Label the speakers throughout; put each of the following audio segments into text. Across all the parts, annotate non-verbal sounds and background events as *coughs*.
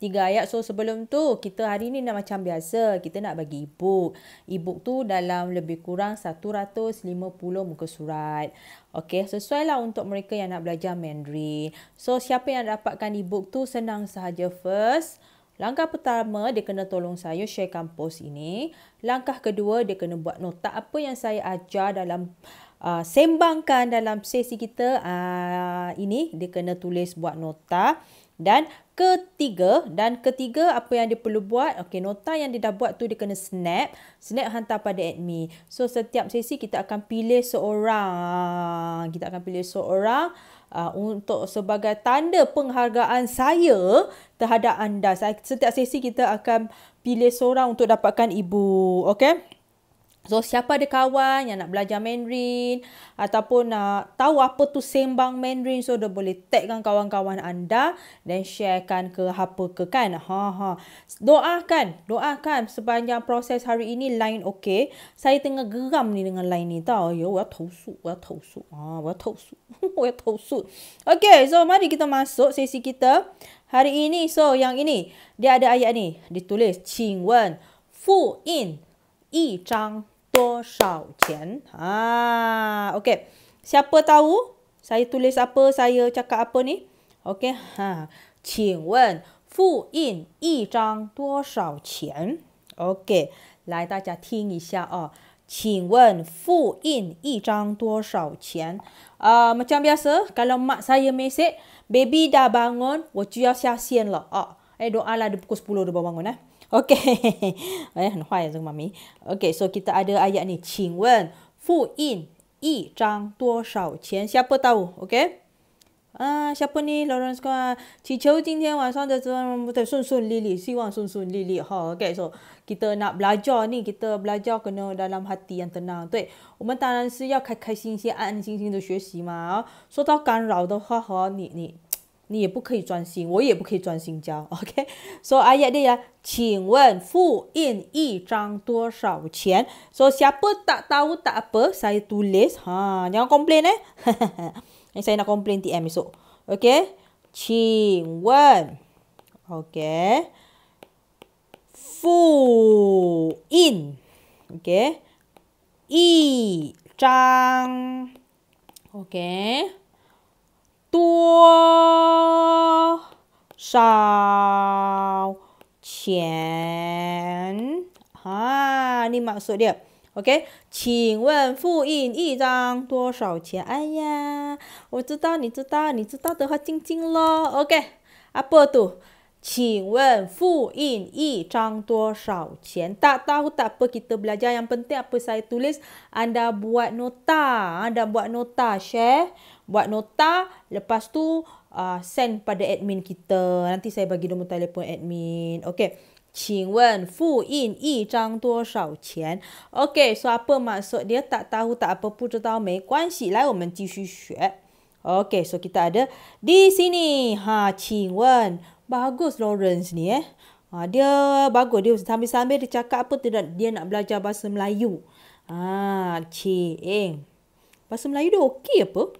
Speaker 1: tiga ayat. So sebelum tu kita hari ni dah macam biasa kita nak bagi e-book. tu dalam lebih kurang 150 muka surat. Okay sesuai lah untuk mereka yang nak belajar Mandarin. So siapa yang dapatkan e tu senang sahaja first. Langkah pertama dia kena tolong saya sharekan post ini. Langkah kedua dia kena buat nota apa yang saya ajar dalam Uh, sembangkan dalam sesi kita uh, ini dia kena tulis buat nota dan ketiga dan ketiga apa yang dia perlu buat okey nota yang dia dah buat tu dia kena snap snap hantar pada admin so setiap sesi kita akan pilih seorang kita akan pilih seorang uh, untuk sebagai tanda penghargaan saya terhadap anda saya, setiap sesi kita akan pilih seorang untuk dapatkan ibu okay? So siapa ada kawan yang nak belajar Mandarin ataupun nak tahu apa tu sembang Mandarin so dia boleh tagkan kawan-kawan anda dan sharekan ke apa ke kan. Ha ha. Doakan, doakan sepanjang proses hari ini line okey. Saya tengah geram ni dengan line ni tau. Ya, saya tosu, saya tosu. Ha, saya tosu. Saya tosu. Okey, so mari kita masuk sesi kita. Hari ini so yang ini dia ada ayat ni ditulis Qingwen Fu In Chang. 多少钱？Ha, okay. Siapa tahu saya tulis apa, saya cakap apa ni? Okay. Ha, 请问复印一张多少钱？Okay. 来，大家听一下哦。请问复印一张多少钱？啊、uh,，macam biasa, kalau mak saya mesej, baby dah bangun, 我就要下线了哦。Eh, doa lah dia pukul 10 dia baru bangun eh. Okay. *laughs* Eh, hua ya zeng mami. Okay, so kita ada ayat ni. Qing wen, fu in, yi zhang duo shao qian. Siapa tahu? Okay. Ah, siapa ni? Lawrence Kwan. Qi qiu jing tian wan shuang de zi wan wan putai sun sun li li. Si wan sun sun li li. Ha, okay, so kita nak belajar ni. Kita belajar kena dalam hati yang tenang. Tui. Umen tanan si ya kai kai xin xin, an an xin xin de xue xi ma. So tau kan rao de hua ha, ni, ni. 你也不可以专心，我也不可以专心教。OK，所以阿爷的呀，请问复印一张多少钱？说、so, *laughs* ya，siapa tak tahu tak apa, saya tulis. Ha, jangan komplain eh. Ini *laughs* eh, saya nak komplain DM esok. OK，请问，OK，复印，OK，一张，OK，多。sao qian. Ha, ni maksud dia. Okey, qing wen fu yin yi zhang duo shao qian. Aiya, wo zhi dao, ni zhi dao, ni zhi dao de hua jing jing lo. Okey. Apa tu? Qing wen fu yin yi zhang duo shao qian. Tak tahu tak apa kita belajar. Yang penting apa saya tulis, anda buat nota. Anda buat nota, share. Buat nota, lepas tu uh, send pada admin kita. Nanti saya bagi nombor telefon admin. Okay. di sini Ha, bagus Lawrence ni eh. ha, Dia bagus dia sambil sambil dia cakap apa tidak dia nak belajar bahasa Melayu. Ah, ha, cing, bahasa Melayu dia okay apa?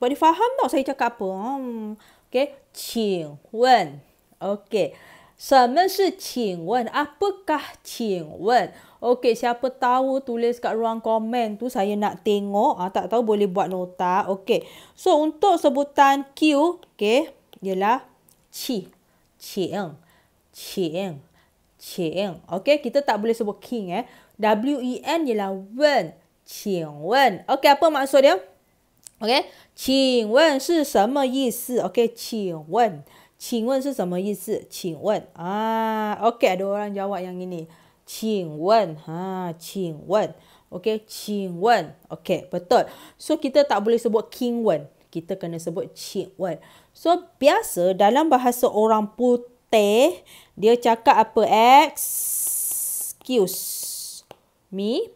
Speaker 1: Sebab dia faham tau saya cakap apa. Hmm, okay. Qing wen. Okay. Sama si qing wen. Apakah qing wen? Okay. Siapa tahu tulis kat ruang komen tu saya nak tengok. Ha, tak tahu boleh buat nota. Okay. So untuk sebutan Q. Okay. Ialah qi. Qing. Qing. Qing. Okay. Kita tak boleh sebut king eh. W-E-N ialah wen. Qing wen. Okay. Apa maksud dia? OK，请问是什么意思？OK，请问，请问是什么意思？请问啊，OK，多人教我样给你，请问啊，请问，OK，请问，OK，不 l So kita tak boleh sebut 请问，kita kena sebut 请问。So biasa dalam bahasa orang putih dia cakap apa excuse me,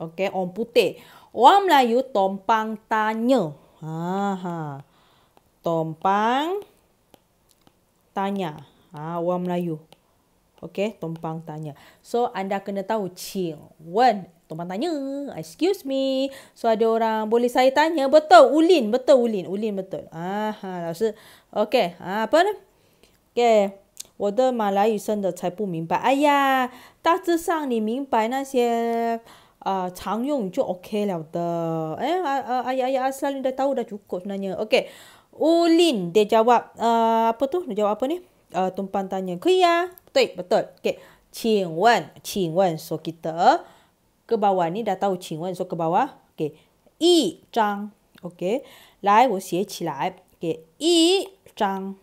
Speaker 1: Okay, orang putih。Orang Melayu tompang tanya. Ha, ha. Tompang tanya. Ha, orang Melayu. Okey, tompang tanya. So, anda kena tahu chill. When, tompang tanya. Excuse me. So, ada orang boleh saya tanya. Betul, ulin. Betul, ulin. Ulin, betul. Ha, ha, Okey, ha, apa ni? Okey. 我的马来语生的才不明白。哎呀，大致上你明白那些。uh, Chang Yong je lah the. Eh, ayah-ayah asal ni dah tahu dah cukup sebenarnya. Okay. Ulin dia jawab uh, apa tu? Dia jawab apa ni? Uh, tumpan tanya. Kui ya. Betul. Betul. Okay. Qing Wen. Qing Wen. So kita ke bawah ni dah tahu Qing Wen. So ke bawah. Okay. Yi Zhang. Okay. Lai wo xie qi lai. Okay. Yi Zhang.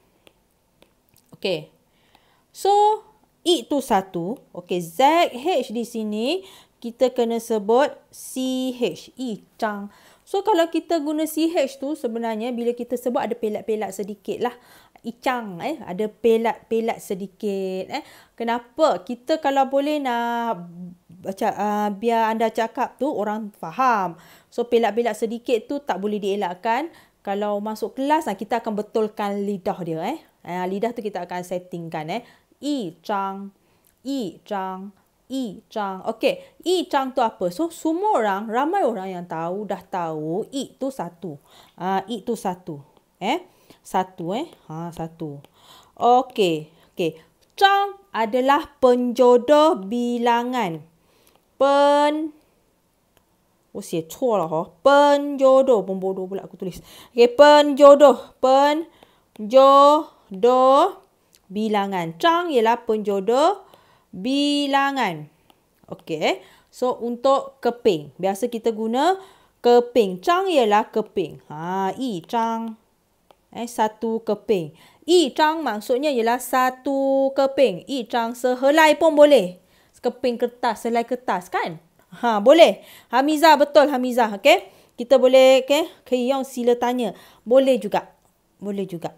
Speaker 1: Okay. So, I tu satu. Okay, Z, H di sini kita kena sebut CH. Icang. So kalau kita guna CH tu sebenarnya bila kita sebut ada pelat-pelat sedikit lah. Icang eh. Ada pelat-pelat sedikit eh. Kenapa? Kita kalau boleh nak baca uh, biar anda cakap tu orang faham. So pelak-pelak sedikit tu tak boleh dielakkan. Kalau masuk kelas lah kita akan betulkan lidah dia eh. Uh, lidah tu kita akan settingkan eh. Chang, Icang. Chang. I, Chang. Okey, I, Chang tu apa? So semua orang, ramai orang yang tahu dah tahu I tu satu. Ah uh, Yi tu satu. Eh? Satu eh. Ha satu. Okey. Okey. Chang adalah penjodoh bilangan. Pen Oh, saya cua lah. Oh. Penjodoh. Pembodoh pula aku tulis. Okay, penjodoh. Penjodoh bilangan. Chang ialah penjodoh bilangan. Okey. Eh. So untuk keping, biasa kita guna keping. Chang ialah keping. Ha, yi chang. Eh satu keping. Yi chang maksudnya ialah satu keping. Yi chang sehelai pun boleh. Keping kertas, sehelai kertas kan? Ha, boleh. Hamiza betul Hamiza, okey. Kita boleh okey. Kiyong sila tanya. Boleh juga. Boleh juga.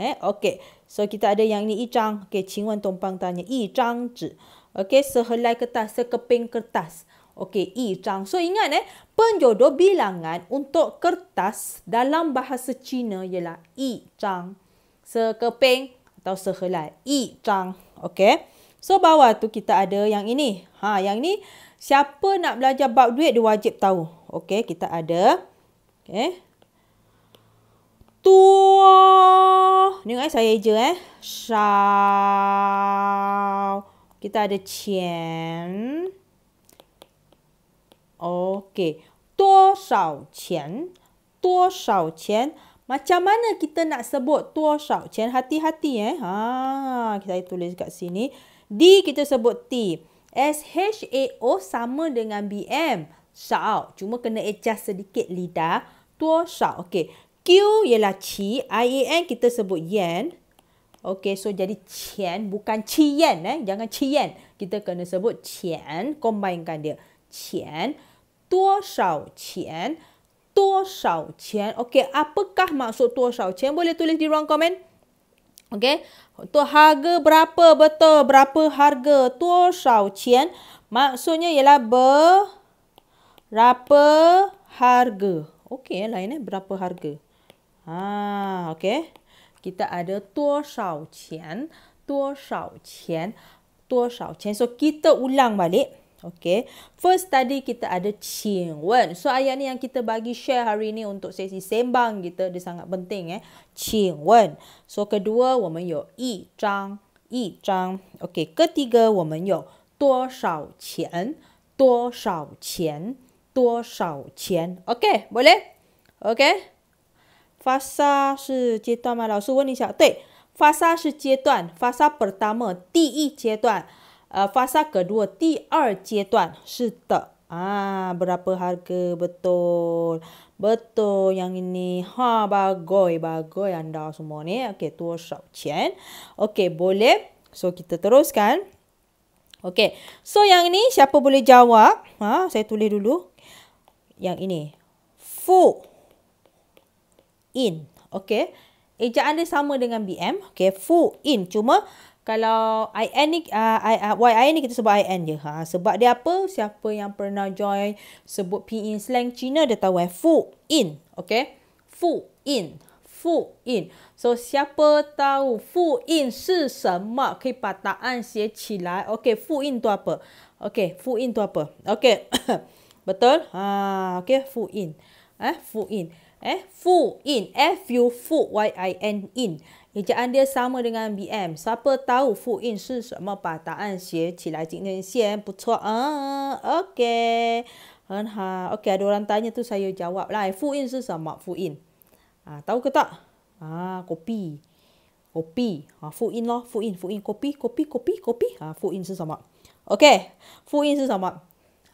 Speaker 1: Eh, okay. So kita ada yang ini Ichang. Okay, Qingwen tumpang tanya. Ichang zhi. Okay, sehelai kertas, sekeping kertas. Okay, Ichang. So ingat eh, penjodoh bilangan untuk kertas dalam bahasa Cina ialah Ichang. Sekeping atau sehelai. Ichang. Okay. So bawah tu kita ada yang ini. Ha, yang ni siapa nak belajar bab duit dia wajib tahu. Okay, kita ada. Okay tua. Ni guys saya je eh. Shao. Kita ada qian. Okey. Tuosao qian. Tuosao qian. Macam mana kita nak sebut tuosao qian? Hati-hati eh. Ha, kita tulis kat sini. D kita sebut T. S H A O sama dengan B M. Shao. Cuma kena adjust sedikit lidah. Tuosao. Okey ialah qi, ien kita sebut yen. Okey, so jadi qian bukan qian eh, jangan qian. Kita kena sebut qian, combinekan dia. Qian, tuoshao qian, tuoshao qian. Okey, apakah maksud tuoshao qian? Boleh tulis di ruang komen. Okey. Tu harga berapa? Betul, berapa harga tuoshao qian? Maksudnya ialah ber berapa harga. Okey, lain eh berapa harga. Ah, kita ada So kita ulang balik. balik。Okay, first tadi kita ada Qing Wen. So ayat ni yang kita bagi share hari ni untuk sesi sembang kita dia sangat penting eh. Qing Wen. So kedua, kita ada Yi Zhang, Yi Zhang. Okay, ketiga, woman yo Tuo Shao Qian, Tuo Shao Qian, Tuo Shao Qian. Okay, boleh? Okay fasa 是阶段吗？老师问一下，对，fasa 是阶段，fasa pertama 第一阶段，呃，fasa kedua 第二阶段，是的。啊，berapa harga betul betul yang ini ha bagoi bagoi anda semua ni okay tua shop chain okay boleh so kita teruskan okay so yang ini siapa boleh jawab Ah, saya tulis dulu yang ini fu in. Okay. Ejaan dia sama dengan BM. Okay. Fu in. Cuma kalau IN ni, uh, I, uh, YIN ni kita sebut IN je. Ha, sebab dia apa? Siapa yang pernah join sebut PE slang Cina dia tahu eh. Fu in. Okay. Fu in. Fu in. So siapa tahu fu in si sama kepataan siya cilai. Okay. Fu in tu apa? Okay. Fu in tu apa? Okay. *coughs* Betul? Ha, okay. Fu in. Eh, fu in eh fu in f u f y i n in ejaan dia sama dengan bm siapa tahu fu in shi shenme ba daan xie qi lai jingnian xian eh? bu cuo a ah, okay hen ha okay ada orang tanya tu saya jawab lah eh, fu in shi shenme fu in ah tahu ke tak ah kopi kopi ha fu in lo lah. fu in fu in kopi kopi kopi kopi ha fu in shi shenme okay fu in shi shenme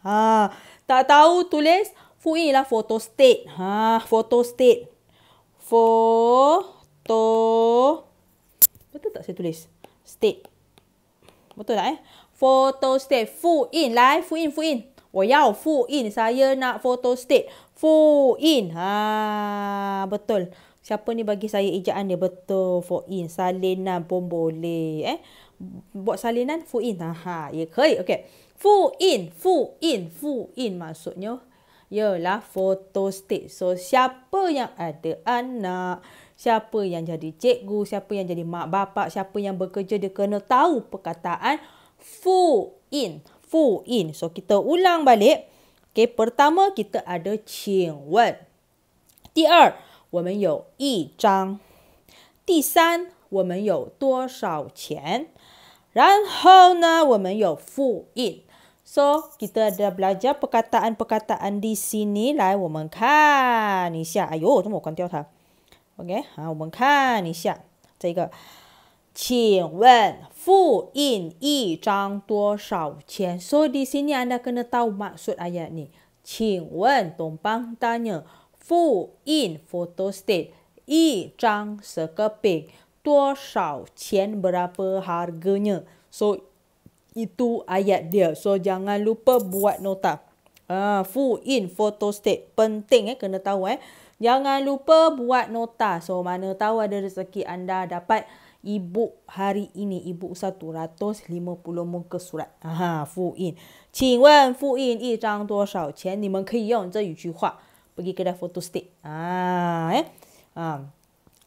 Speaker 1: ha tak tahu tulis Fu inilah photo state. Ha, photo state. Photo. Betul tak saya tulis? State. Betul tak eh? Photo state. Fu in. Lai. Fu in. Fu in. Woyau. Fu in. Saya nak photo state. Fu in. Ha, betul. Siapa ni bagi saya ejaan dia? Betul. Fu in. Salinan pun boleh. Eh? Buat salinan. Fu in. Ha, ha. Ya, yeah, okay. Fu in. Fu in. Fu in. Maksudnya ialah fotostage. So siapa yang ada anak, siapa yang jadi cikgu, siapa yang jadi mak bapak, siapa yang bekerja dia kena tahu perkataan fu in. Fu in. So kita ulang balik. Okay, pertama kita ada qing wen. Di er, you yi zhang. Di san, wemen you duo shao qian. Ran hou ne, you fu in. So, kita ada belajar perkataan-perkataan di sini. Lai, kita lihat. Ni siap. Ayuh, lah. tunggu, ha, kan tiaw Okay, kita lihat. Ni siap. Ini. Cik Wen, fu in yi zhang duo shao qian. So, di sini anda kena tahu maksud ayat ni. Cik Wen, tumpang tanya. Fu in photo state. Yi zhang sekeping. Duo shao qian berapa harganya. So, itu ayat dia. So jangan lupa buat nota. Ah, ha, fu in photo state. Penting eh kena tahu eh. Jangan lupa buat nota. So mana tahu ada rezeki anda dapat e hari ini e-book 150 muka surat. Aha, full in. Qingwen full in yi zhang duo shao qian? Ni men ke yong zhe yu ju hua. Pergi kedai photo state. Ah, eh. Ah.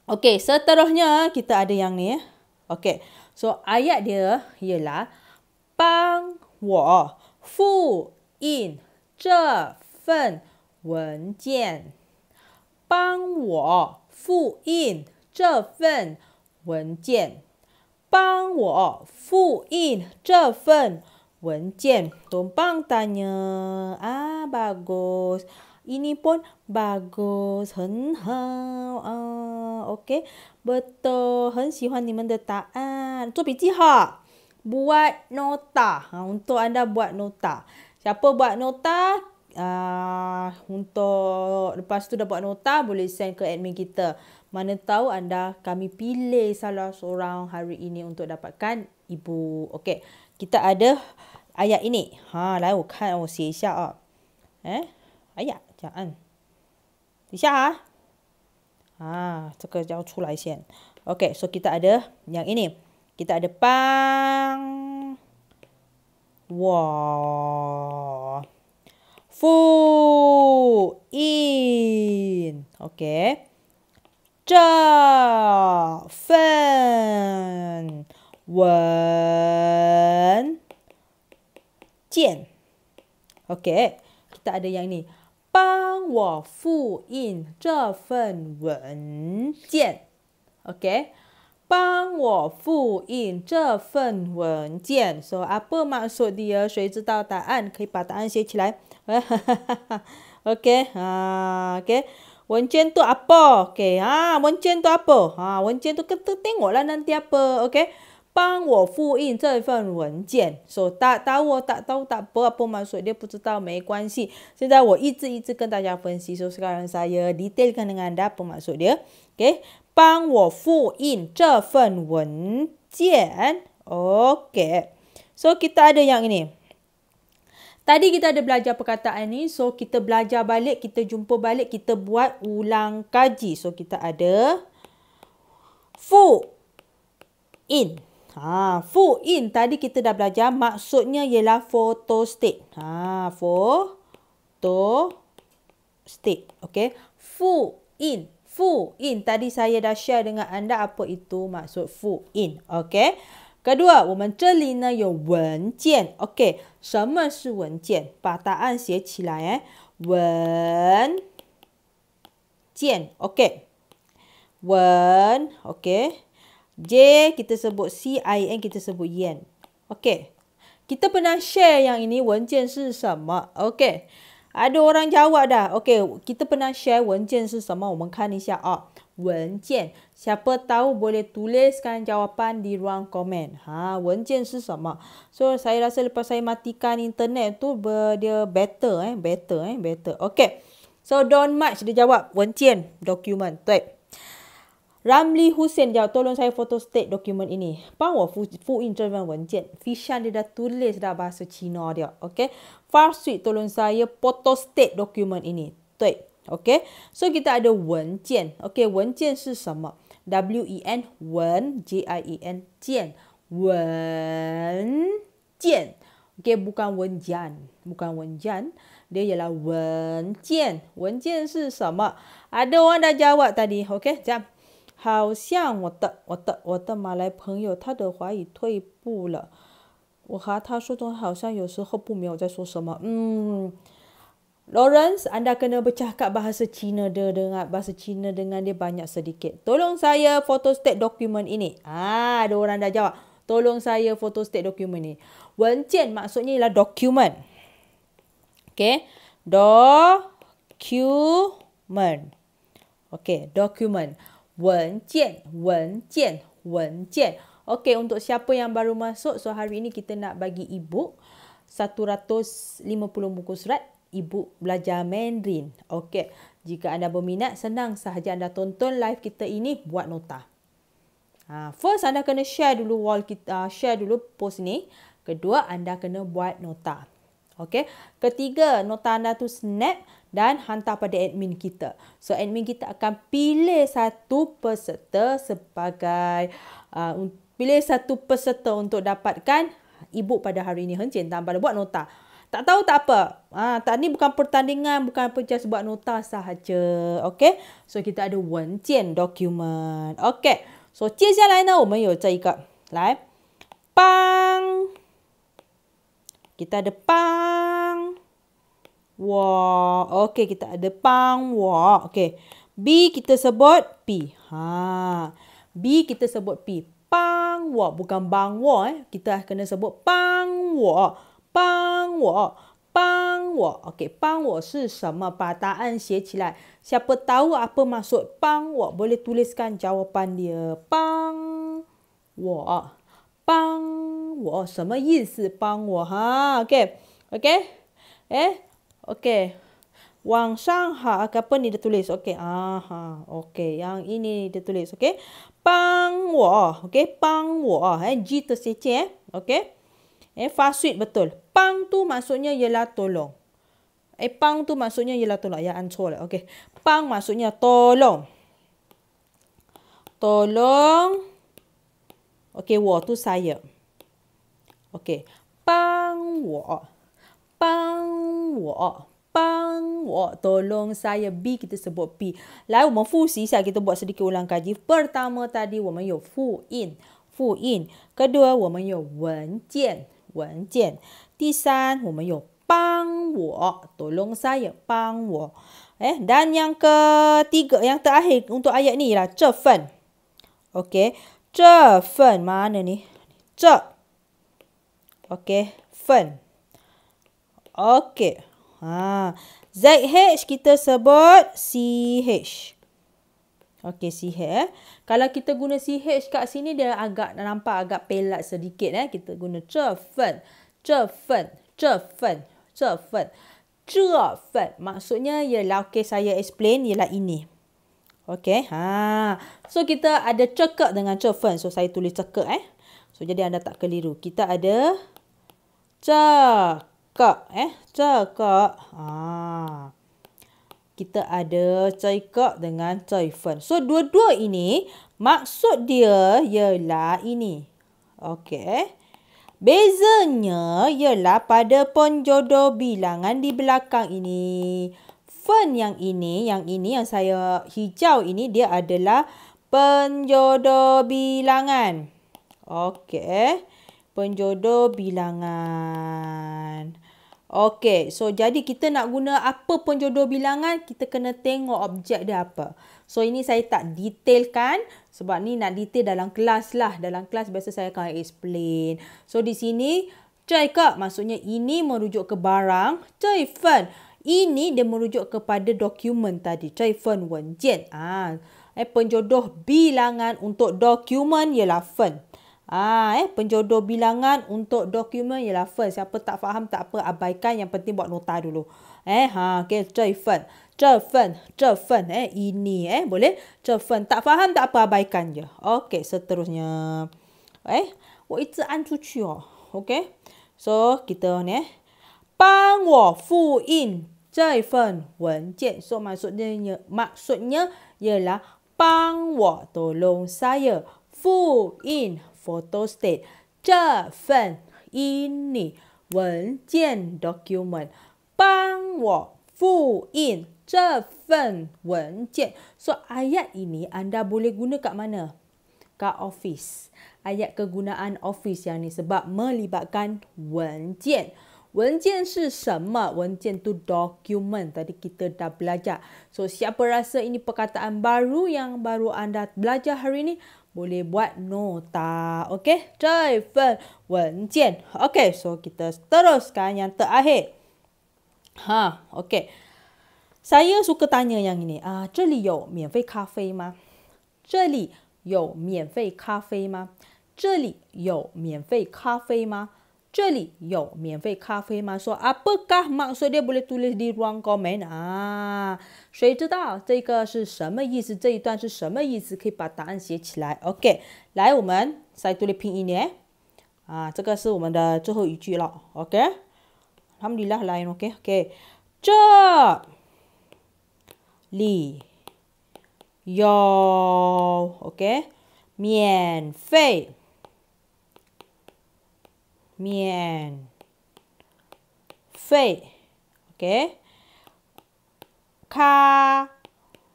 Speaker 1: Okey, seterusnya kita ada yang ni eh. Okey. So ayat dia ialah 帮我复印这份文件。帮我复印这份文件。帮我复印这份文件。多棒的呢啊，巴哥斯，印尼朋友，巴哥 s 很好啊，OK，我都很喜欢你们的答案，做笔记哈。buat nota. Ha, untuk anda buat nota. Siapa buat nota? Uh, untuk lepas tu dah buat nota boleh send ke admin kita. Mana tahu anda kami pilih salah seorang hari ini untuk dapatkan ibu. Okey. Kita ada ayat ini. Ha, lalu oh, kan. Oh, si Isya. Oh. Eh? Ayat. Sekejap kan. Isya. Ah, ha, cakap jauh cula Okey, so kita ada yang ini. Kita ada pang. Wah. Fu in. Okay. Zhe fen. Wen. Jian. Okay. Kita ada yang ni. Pang wa fu in zhe fen wen jian. Okay. 帮我复印这份文件。说阿布马索迪尔，谁知道答案？可以把答案写起来。OK 啊，OK，文件都阿布，OK 啊，文件都阿布啊，文件都跟都定我了，那第二步 OK，帮我复印这份文件。说打打我打都打不阿布马索迪尔不知道没关系。现在我一字一字跟大家分析，说是个人啥样，detail 看那个阿布马索迪尔，OK。帮我复印这份文件。Okay. So, kita ada yang ini. Tadi kita ada belajar perkataan ini. So, kita belajar balik. Kita jumpa balik. Kita buat ulang kaji. So, kita ada. Fu. In. Ha, fu in. Tadi kita dah belajar. Maksudnya ialah photo state. Ha, photo state. Okay. Fu in fu in tadi saya dah share dengan anda apa itu maksud fu in okey kedua kita zheli ne you wen jian okey shenme shi wen jian ba da an xie qi lai eh wen jian okey wen okey j kita sebut c i n kita sebut yan okey kita pernah share yang ini wen jian shi shenme okey ada orang jawab dah. Okay, kita pernah share wenjian tu sama. Mengkan ini siapa? Oh, wenjian. Siapa tahu boleh tuliskan jawapan di ruang komen. Ha, wenjian tu sama. So, saya rasa lepas saya matikan internet tu, dia better eh. Better eh, better. Okay. So, don't much dia jawab. Wenjian, dokumen. Tuan. Ramli Hussein jauh tolong saya foto state dokumen ini. Power Fu Fu Interman Wenjian. Fishan dia dah tulis dah bahasa Cina dia. Okay. Far Sweet tolong saya foto state dokumen ini. Tuit. Okay. So kita ada Wenjian. Okay. Wenjian is sama. E W-E-N. Wen. J-I-E-N. Jian. Wenjian. Okay. Bukan Wenjian. Bukan Wenjian. Dia ialah Wenjian. Wenjian is sama. Ada orang dah jawab tadi. Okay. Jam. 好像我的我的我的马来朋友，他的华语退步了。我和他说中好像有时候不明我在说什么。嗯，Lawrence anda kena bercakap bahasa Cina de dengan bahasa Cina dengan dia banyak sedikit. Tolong saya photo state document ini. Ah, ada orang dah jawab. Tolong saya photo state document ini. Wenjian maksudnya ialah document. Okay. Do-cu-men. Okay, document. 文件文件文件 Okey untuk siapa yang baru masuk so hari ini kita nak bagi ebook 150 buku surat ibu belajar Mandarin. Okay, Jika anda berminat senang sahaja anda tonton live kita ini buat nota. Ha, first anda kena share dulu wall kita uh, share dulu post ni. Kedua anda kena buat nota. Okay, Ketiga nota anda tu snap dan hantar pada admin kita. So admin kita akan pilih satu peserta sebagai uh, pilih satu peserta untuk dapatkan e pada hari ini hen cinta buat nota. Tak tahu tak apa. Ha, tak ni bukan pertandingan, bukan apa just buat nota sahaja. Okay. So kita ada wen cian document. Okay. So, tiếp theo này nào, mình có cái này. Lại. Pang. Kita ada pang wa. Okey, kita ada pang wa. Okey. B kita sebut P. Ha. B kita sebut P. Pang wa bukan bang wa eh. Kita kena sebut pang wa. Pang wa. Pang wa. Okey, pang wa si sama perkataan sihirlah. Siapa tahu apa maksud pang wa boleh tuliskan jawapan dia. Pang wa. Pang wa sama 意思 pang wa ha. Okey. Okey. Eh, Okey. Wang Shang Ha apa ni dia tulis. Okey. Aha. Okey. Yang ini dia tulis. Okey. Pang Wo. Okey. Pang Wo. Eh. G tersece. Eh. Okey. Eh. Fasuit betul. Pang tu maksudnya ialah tolong. Eh. Pang tu maksudnya ialah tolong. Ya. Anco lah. Okey. Pang maksudnya tolong. Tolong. Okey. Wo tu saya. Okey. Pang Wo. 帮我，帮我，tolong saya be kita sebut be。来，我们复习一下，kita lah, buat sedikit ulang kaji。pertama tadi 我们有复印，复印。kedua 我们有文件，文件。第三我们有帮我，tolong saya 帮我。Eh, dan yang ketiga, yang terakhir untuk ayat ni ialah ce fen. Okay. Ce fen, mana ni? Ce. Okay. Fen. Okey. Ha. ZH kita sebut CH. Okey CH eh. Kalau kita guna CH kat sini dia agak nampak agak pelat sedikit eh. Kita guna CH FEN. CH FEN. CH FEN. CH FEN. CH Maksudnya ialah okey saya explain ialah ini. Okey. Ha. So kita ada cekak dengan CH So saya tulis cekak eh. So jadi anda tak keliru. Kita ada cek cekak eh cekak ah ha. kita ada cekak dengan cefen so dua-dua ini maksud dia ialah ini okey bezanya ialah pada penjodoh bilangan di belakang ini fen yang ini yang ini yang saya hijau ini dia adalah penjodoh bilangan okey penjodoh bilangan. Okey, so jadi kita nak guna apa pun jodoh bilangan, kita kena tengok objek dia apa. So ini saya tak detailkan sebab ni nak detail dalam kelas lah. Dalam kelas biasa saya akan explain. So di sini, cai kak, maksudnya ini merujuk ke barang. cai fen, ini dia merujuk kepada dokumen tadi. cai fen wen jian. Ha. Eh, penjodoh bilangan untuk dokumen ialah fen. Ah, eh, penjodoh bilangan untuk dokumen ialah first. Siapa tak faham tak apa, abaikan. Yang penting buat nota dulu. Eh, ha, okay, cefen, cefen, cefen, eh, ini, eh, boleh? Cefen, tak faham tak apa, abaikan je. Okay, seterusnya. Eh, wah, itu an cuci, oh. Okay, so, kita ni, eh. Pang wo fu in cefen wen jian. So, maksudnya, maksudnya ialah, pang wo tolong saya. Fu in, photo state. 这份 document 帮我复印这份文件。So ayat ini anda boleh guna kat mana? Kat office. Ayat kegunaan office yang ni sebab melibatkan 文件。文件文件是什么？文件 tu document tadi kita dah belajar. So siapa rasa ini perkataan baru yang baru anda belajar hari ini? Boleh buat nota. Okay? 这份文件. Okay, so kita teruskan yang terakhir. Ha, okay. Saya suka tanya yang ini. Ah, uh, 这里有免费 kafe ma? 这里有免费 kafe ma? 这里有免费 kafe ma? 这里有免费咖啡吗? actually yo miyanfei cafe maso apa mak so dia boleh tulis di ruang komen ah sui zhi dao zhe ge shi shenme yizi zhe yi duan shi shenme yizi ke ba da an xie qi lai okay lai wo men sai tu le pin yin ye eh. a ah, zhe ge shi wo men de zhe hou yu ju lao okay alhamdulillah lai okay okay zhe li yo okay miyanfei ma, 面、肺，OK，咖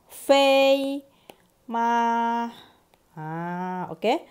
Speaker 1: 啡吗？啊，OK，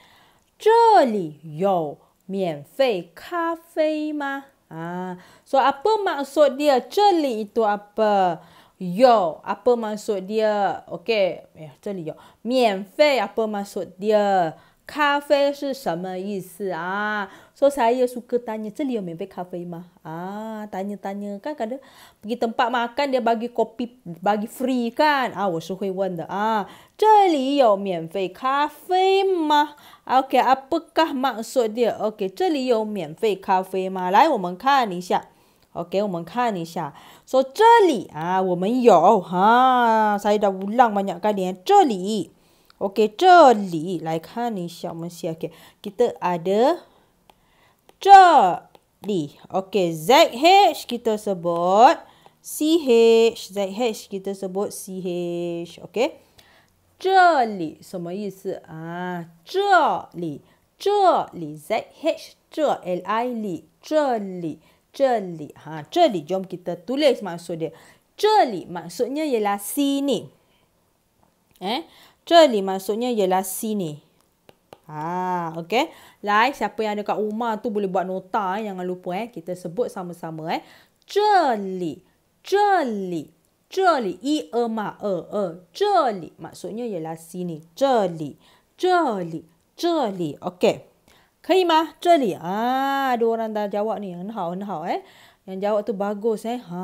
Speaker 1: 这里有免费咖啡吗？啊，So ha, ha. apa maksud dia？这里 itu apa？Yo, apa maksud dia? Okay, eh, ya, jadi yo, miang apa maksud dia? 咖啡是什么意思啊？So saya suka tanya celia member cafe mah. Ah, tanya-tanya kan kadang pergi tempat makan dia bagi kopi bagi free kan. Ah, wo shi hui wen de. Ah, zheli you mianfei cafe mah. Okay, apakah maksud dia? Okay, zheli you mianfei cafe mah. Lai wo men kan ni xia. Okay, wo men kan ni xia. So zheli, ah, wo men you. Ha, saya dah ulang banyak kali. Zheli. Eh. Okey, trolley. Like, ha, ni syak mesti. Okey, kita ada trolley. Okey, ZH kita sebut CH. ZH kita sebut CH. Okey. Trolley. Sama isi. Ah, trolley. Trolley. ZH. Trolley. Trolley. Trolley. Ha, trolley. Jom kita tulis maksud dia. Trolley. Maksudnya ialah sini. Eh? Actually maksudnya ialah sini. Ha, okay. Like siapa yang ada kat rumah tu boleh buat nota. Eh. Jangan lupa eh. Kita sebut sama-sama eh. Jeli. Jeli. Jeli. I, E, Ma, E, E. Jeli. Maksudnya ialah sini. Jeli. Jeli. Jeli. Okay. Kei ma? Jeli. Ha, ada orang dah jawab ni. Enhau, enhau eh. Yang jawab tu bagus eh. Ha.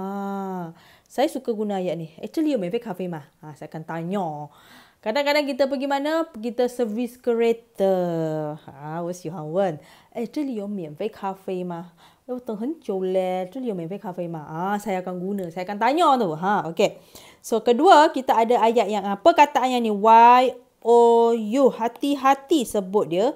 Speaker 1: Saya suka guna ayat ni. Actually, you may be kafe ma? Ha, saya akan tanya. Kadang-kadang kita pergi mana? Kita servis kereta. Ha, eh, ah, saya akan guna, saya akan tanya tu, ha, okay. So kedua kita ada ayat yang apa kataannya ni? Y O U, hati-hati sebut dia.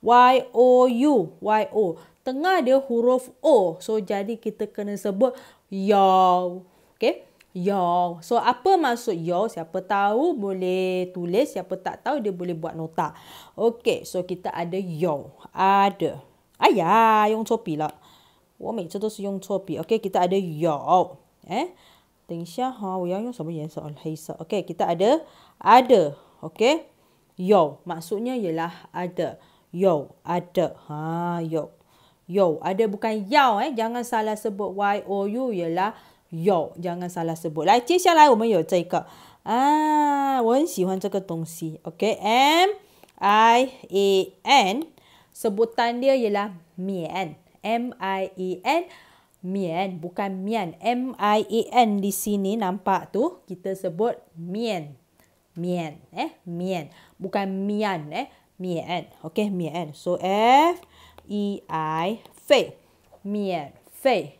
Speaker 1: Y O U, Y O. Tengah dia huruf O, so jadi kita kena sebut yau, okay? Your. So apa maksud your? Siapa tahu boleh tulis. Siapa tak tahu dia boleh buat nota. Okay. So kita ada your. Ada. Ayah. Yang copy lah. Wah, macam tu yang copy. Okay. Kita ada your. Eh. Tengsya. Ha. Yang yang sama yang soal. Haisa. Okay. Kita ada. Ada. Okay. Your. Maksudnya ialah ada. Your. Ada. Ha. Your. yo Ada bukan yau eh. Jangan salah sebut Y-O-U ialah 有，jangan salah sebut. Lah, ah, M I E N sebutan dia ialah mien. M I E N mien bukan mian M I E N di sini nampak tu kita sebut mien mien eh mien bukan mian eh mien okey mien so F E I fei mien fei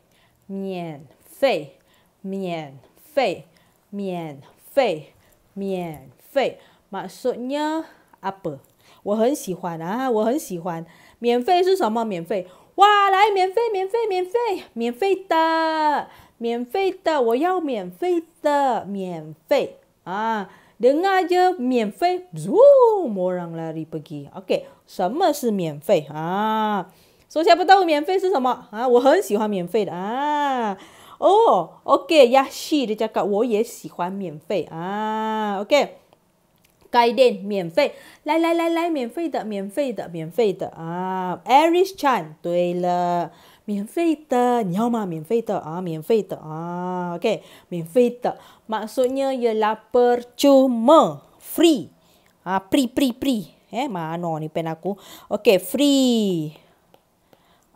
Speaker 1: mien fei 免费，免费，免费，马术呢？阿伯，我很喜欢啊，我很喜欢。免费是什么？免费哇，来，免费，免费，免费，免费的，免费的，我要免费的，免费啊！人家就免费，o m orang 唔，冇人来，你不给。OK，什么是免费啊？说下不到免费是什么啊？我很喜欢免费的啊。Oh, okay, ya 哦、oh,，OK，亚西的价格我也喜欢免费啊，OK，该店免费，来来来来，免费的，免费的，免费的啊，Aris Chan，对了，免费的，你要吗？免费的啊，免费的啊，OK，免费的，maksudnya ialah percuma free，啊，free free free，诶、eh,，mana ah, ni pen aku？OK，free，、okay,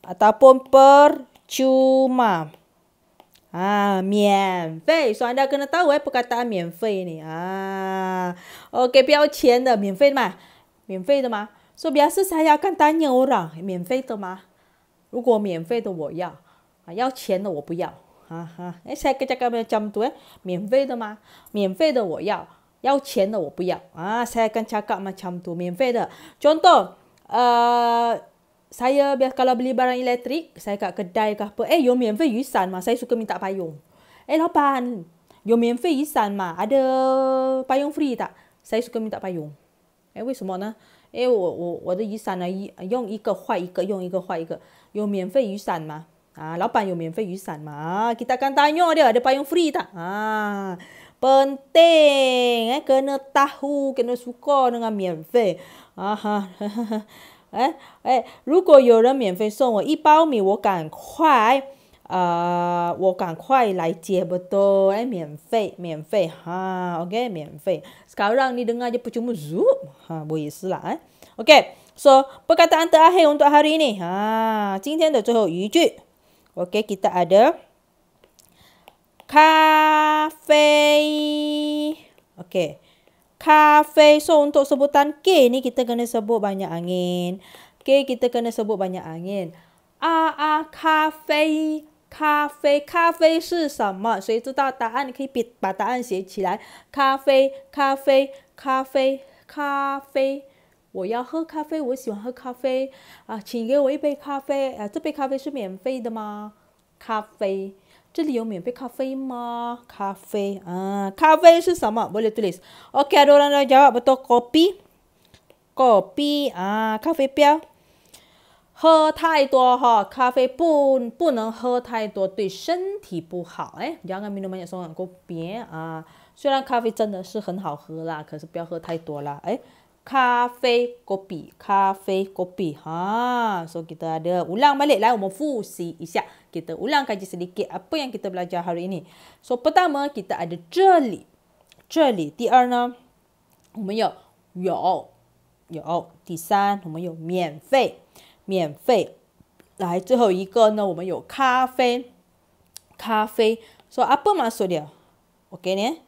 Speaker 1: ataupun percuma。Per Ha, mian fei. So anda kena tahu eh perkataan mian fei ni. Ha. Okey, biao qian de mian fei ma. Mian fei de ma. So biasa saya akan tanya orang, mian fei de ma. Rugo mian fei de wo yao. Ha, ah, yao qian de wo bu yao. Ha ha. Eh saya kata kamu macam tu eh. Mian fei de ma. Mian fei de wo yao. Yao qian de wo bu yao. Ah, saya akan cakap macam tu, mian fei de. Contoh, uh, saya biasa kalau beli barang elektrik, saya kat kedai ke apa, eh, you mean Yusan mah, saya suka minta payung. Eh, lapan, you mean Yusan mah, ada payung free tak? Saya suka minta payung. Eh, wei, semua nah? Eh, wo, wo, wo de Yusan lah, yong ike huai ike, yong ike huai ike, you mean Yusan mah? Ah, lapan, you mean Yusan mah? Kita akan tanya dia, ada payung free tak? Ah, penting, eh, kena tahu, kena suka dengan mian ha, ha. ha, ha 哎哎，如果有人免费送我一包米，我赶快，呃，我赶快来接不都？哎，免费，免费哈，OK，免费。Sekarang ni dengar je percuma zup. Ha, boleh isi lah eh. OK, so perkataan terakhir untuk hari ini. Ha, OK, kita ada. Kafe. OK cafe. So untuk sebutan K ni kita kena sebut banyak angin. K kita kena sebut banyak angin. A a cafe cafe cafe 是什么？谁知道答案？可以把答案写起来。咖啡咖啡咖啡咖啡，我要喝咖啡，我喜欢喝咖啡啊，请给我一杯咖啡啊，这杯咖啡是免费的吗？咖啡。这里有免费咖啡吗？咖啡，啊，咖啡是什么？boleh tulis。OK, ada orang dah jawab betul. Kopi, kopi, 啊，咖啡标。喝太多哈，咖啡不不能喝太多，对身体不好。哎，jangan minum banyak sangat kopi 啊。虽然咖啡真的是很好喝啦，可是不要喝太多啦。哎，咖啡 kopi，咖啡 kopi，哈，所以给大家 ulang balik 来，我们复习一下。kita ulang kaji sedikit apa yang kita belajar hari ini. So pertama kita ada jeli. Jeli. Di arna, kita ada yo. Di san, kita ada mian fei. Mian fei. Lai, terakhir satu, kita ada kafe. Kafe. So apa maksud dia? Okay ni.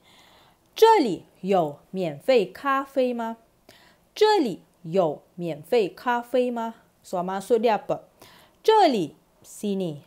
Speaker 1: Jeli. Eh. Yo, mian fei kafe ma. Jeli. Yo, mian fei kafe ma. So maksud dia apa? Jeli. Sini.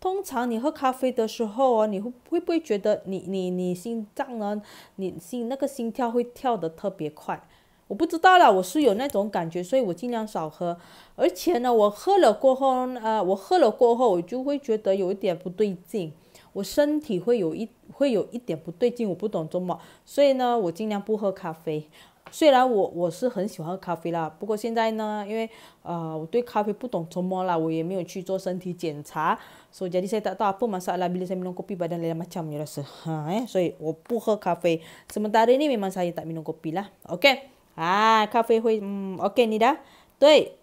Speaker 1: 通常你喝咖啡的时候啊，你会会不会觉得你你你心脏呢，你心那个心跳会跳得特别快？我不知道了，我是有那种感觉，所以我尽量少喝。而且呢，我喝了过后，呃，我喝了过后，我就会觉得有一点不对劲，我身体会有一会有一点不对劲，我不懂怎么，所以呢，我尽量不喝咖啡。虽然我我是很喜欢咖啡啦，不过现在呢，因为呃我对咖啡不懂什么啦，我也没有去做身体检查，所以 jadi saya tak tahu apa masalah bila saya minum kopi badan lain macam ni rasa. Ha eh, so saya 不喝咖啡。sementara ini memang saya tak minum kopi lah. Okay, ah kafe hui, hmm, okay ni dah. 对，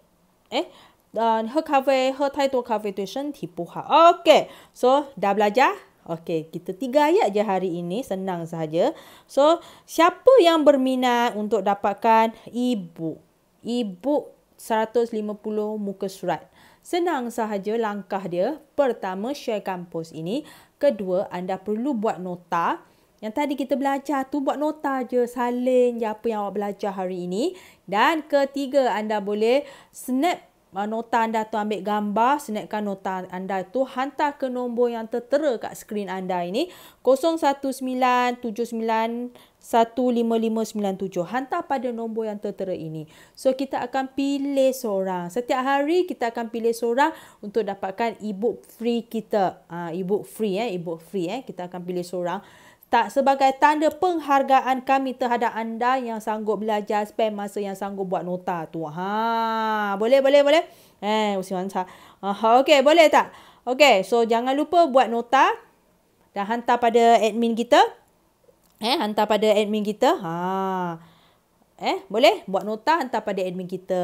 Speaker 1: 哎，呃，喝咖啡喝太多咖啡对身体不好。Okay, so dah belajar. Okey, kita tiga ayat je hari ini. Senang sahaja. So, siapa yang berminat untuk dapatkan e ibu e 150 muka surat. Senang sahaja langkah dia. Pertama, share kampus ini. Kedua, anda perlu buat nota. Yang tadi kita belajar tu buat nota je salin je apa yang awak belajar hari ini. Dan ketiga anda boleh snap nota anda tu ambil gambar, snapkan nota anda tu, hantar ke nombor yang tertera kat skrin anda ini, 019-79-15597. Hantar pada nombor yang tertera ini. So, kita akan pilih seorang. Setiap hari, kita akan pilih seorang untuk dapatkan ebook free kita. ah e-book free, eh. ebook free, eh. Kita akan pilih seorang tak sebagai tanda penghargaan kami terhadap anda yang sanggup belajar spend masa yang sanggup buat nota tu. Ha, boleh boleh boleh. Eh, usi wanca. okey, boleh tak? Okey, so jangan lupa buat nota dan hantar pada admin kita. Eh, hantar pada admin kita. Ha. Eh, boleh buat nota hantar pada admin kita.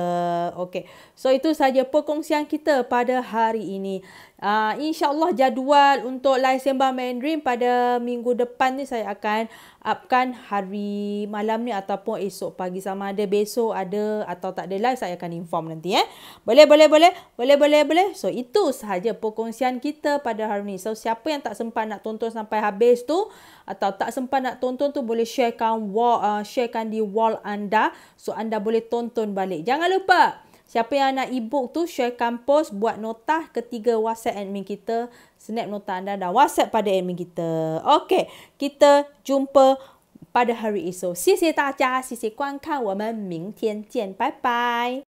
Speaker 1: Okey. So itu saja perkongsian kita pada hari ini uh, insyaallah jadual untuk live sembang mandarin pada minggu depan ni saya akan upkan hari malam ni ataupun esok pagi sama ada besok ada atau tak ada live saya akan inform nanti eh boleh boleh boleh boleh boleh boleh so itu sahaja perkongsian kita pada hari ni so siapa yang tak sempat nak tonton sampai habis tu atau tak sempat nak tonton tu boleh sharekan wall uh, ah, sharekan di wall anda so anda boleh tonton balik jangan lupa Siapa yang nak e-book tu sharekan post buat nota ketiga WhatsApp admin kita. Snap nota anda dan WhatsApp pada admin kita. Okey, kita jumpa pada hari esok. Terima kasih semua, terima kasih menonton. Kita jumpa lagi. Bye-bye.